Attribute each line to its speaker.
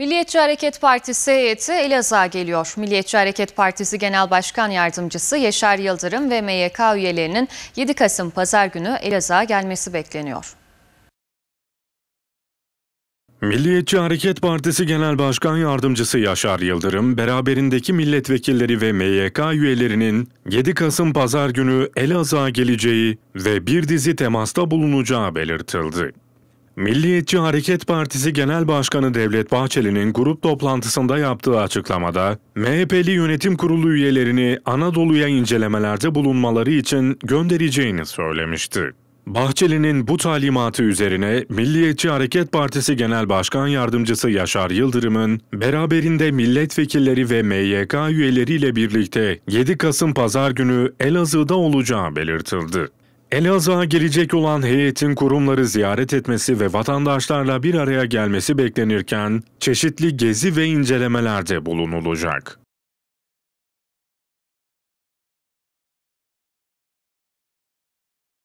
Speaker 1: Milliyetçi Hareket Partisi heyeti Elazığ'a geliyor. Milliyetçi Hareket Partisi Genel Başkan Yardımcısı Yaşar Yıldırım ve MYK üyelerinin 7 Kasım Pazar günü Elazığ'a gelmesi bekleniyor.
Speaker 2: Milliyetçi Hareket Partisi Genel Başkan Yardımcısı Yaşar Yıldırım, beraberindeki milletvekilleri ve MYK üyelerinin 7 Kasım Pazar günü Elazığ'a geleceği ve bir dizi temasta bulunacağı belirtildi. Milliyetçi Hareket Partisi Genel Başkanı Devlet Bahçeli'nin grup toplantısında yaptığı açıklamada, MHP'li yönetim kurulu üyelerini Anadolu'ya incelemelerde bulunmaları için göndereceğini söylemişti. Bahçeli'nin bu talimatı üzerine Milliyetçi Hareket Partisi Genel Başkan Yardımcısı Yaşar Yıldırım'ın beraberinde milletvekilleri ve MYK üyeleriyle birlikte 7 Kasım Pazar günü Elazığ'da olacağı belirtildi. Elazığ'a gelecek olan heyetin kurumları ziyaret etmesi ve vatandaşlarla bir araya gelmesi beklenirken
Speaker 1: çeşitli gezi ve incelemelerde bulunulacak.